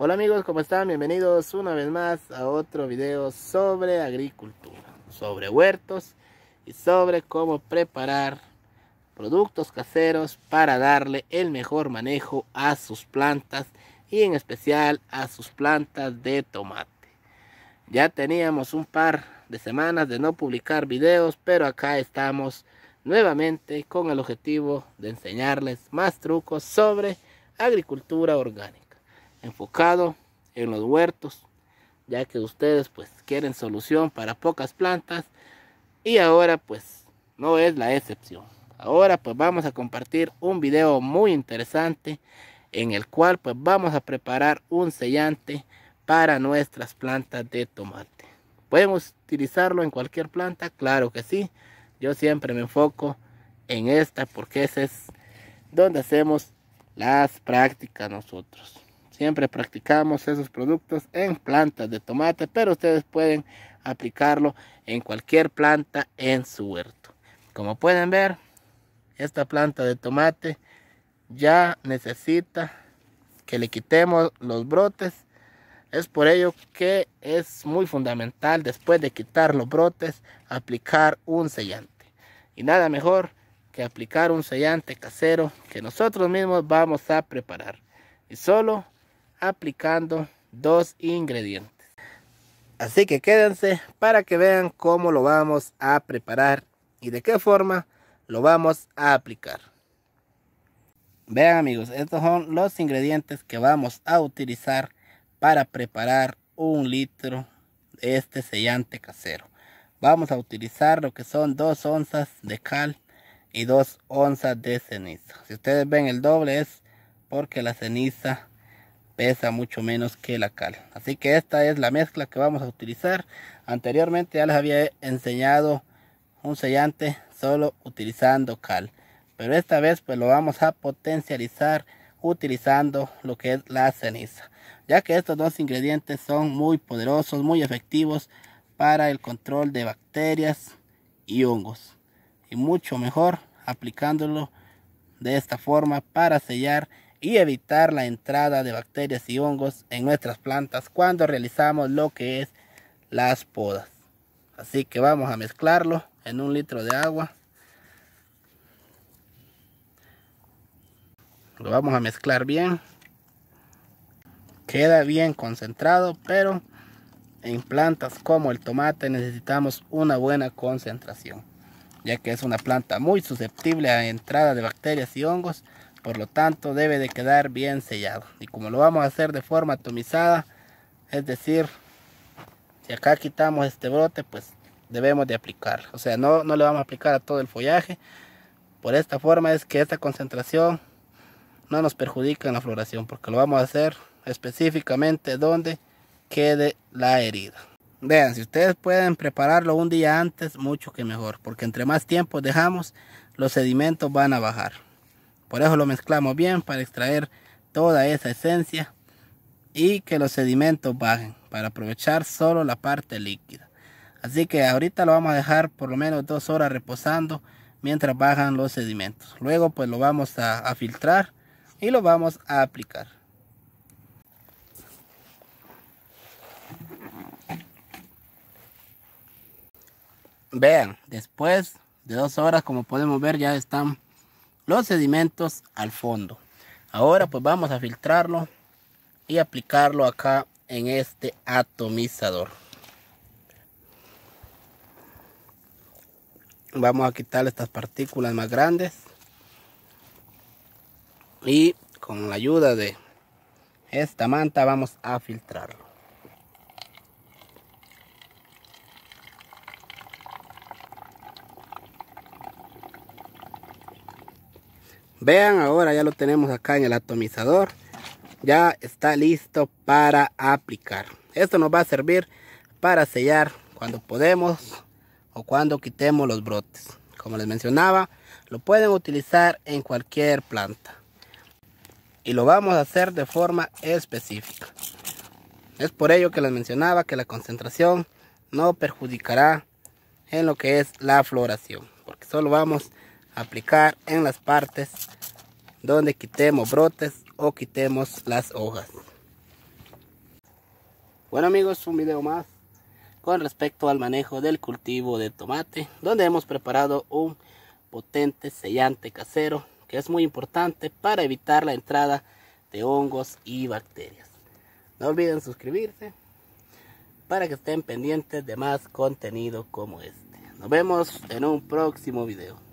Hola amigos, ¿cómo están? Bienvenidos una vez más a otro video sobre agricultura, sobre huertos y sobre cómo preparar productos caseros para darle el mejor manejo a sus plantas y en especial a sus plantas de tomate. Ya teníamos un par de semanas de no publicar videos, pero acá estamos nuevamente con el objetivo de enseñarles más trucos sobre agricultura orgánica enfocado en los huertos, ya que ustedes pues quieren solución para pocas plantas y ahora pues no es la excepción. Ahora pues vamos a compartir un video muy interesante en el cual pues vamos a preparar un sellante para nuestras plantas de tomate. ¿Podemos utilizarlo en cualquier planta? Claro que sí. Yo siempre me enfoco en esta porque ese es donde hacemos las prácticas nosotros. Siempre practicamos esos productos en plantas de tomate, pero ustedes pueden aplicarlo en cualquier planta en su huerto. Como pueden ver, esta planta de tomate ya necesita que le quitemos los brotes. Es por ello que es muy fundamental después de quitar los brotes aplicar un sellante. Y nada mejor que aplicar un sellante casero que nosotros mismos vamos a preparar. Y solo aplicando dos ingredientes. Así que quédense para que vean cómo lo vamos a preparar y de qué forma lo vamos a aplicar. Vean amigos, estos son los ingredientes que vamos a utilizar para preparar un litro de este sellante casero. Vamos a utilizar lo que son dos onzas de cal y dos onzas de ceniza. Si ustedes ven el doble es porque la ceniza pesa mucho menos que la cal así que esta es la mezcla que vamos a utilizar anteriormente ya les había enseñado un sellante solo utilizando cal pero esta vez pues lo vamos a potencializar utilizando lo que es la ceniza ya que estos dos ingredientes son muy poderosos muy efectivos para el control de bacterias y hongos y mucho mejor aplicándolo de esta forma para sellar y evitar la entrada de bacterias y hongos en nuestras plantas cuando realizamos lo que es las podas. Así que vamos a mezclarlo en un litro de agua. Lo vamos a mezclar bien. Queda bien concentrado, pero en plantas como el tomate necesitamos una buena concentración, ya que es una planta muy susceptible a la entrada de bacterias y hongos por lo tanto debe de quedar bien sellado. Y como lo vamos a hacer de forma atomizada, es decir, si acá quitamos este brote, pues debemos de aplicar. O sea, no, no le vamos a aplicar a todo el follaje. Por esta forma es que esta concentración no nos perjudica en la floración, porque lo vamos a hacer específicamente donde quede la herida. Vean, si ustedes pueden prepararlo un día antes, mucho que mejor, porque entre más tiempo dejamos, los sedimentos van a bajar. Por eso lo mezclamos bien para extraer toda esa esencia y que los sedimentos bajen para aprovechar solo la parte líquida. Así que ahorita lo vamos a dejar por lo menos dos horas reposando mientras bajan los sedimentos. Luego pues lo vamos a, a filtrar y lo vamos a aplicar. Vean, después de dos horas como podemos ver ya están los sedimentos al fondo. Ahora pues vamos a filtrarlo y aplicarlo acá en este atomizador. Vamos a quitar estas partículas más grandes. Y con la ayuda de esta manta vamos a filtrarlo. Vean ahora ya lo tenemos acá en el atomizador. Ya está listo para aplicar. Esto nos va a servir para sellar cuando podemos o cuando quitemos los brotes. Como les mencionaba, lo pueden utilizar en cualquier planta. Y lo vamos a hacer de forma específica. Es por ello que les mencionaba que la concentración no perjudicará en lo que es la floración. Porque solo vamos a aplicar en las partes donde quitemos brotes o quitemos las hojas. Bueno amigos, un video más con respecto al manejo del cultivo de tomate, donde hemos preparado un potente sellante casero que es muy importante para evitar la entrada de hongos y bacterias. No olviden suscribirse para que estén pendientes de más contenido como este. Nos vemos en un próximo video.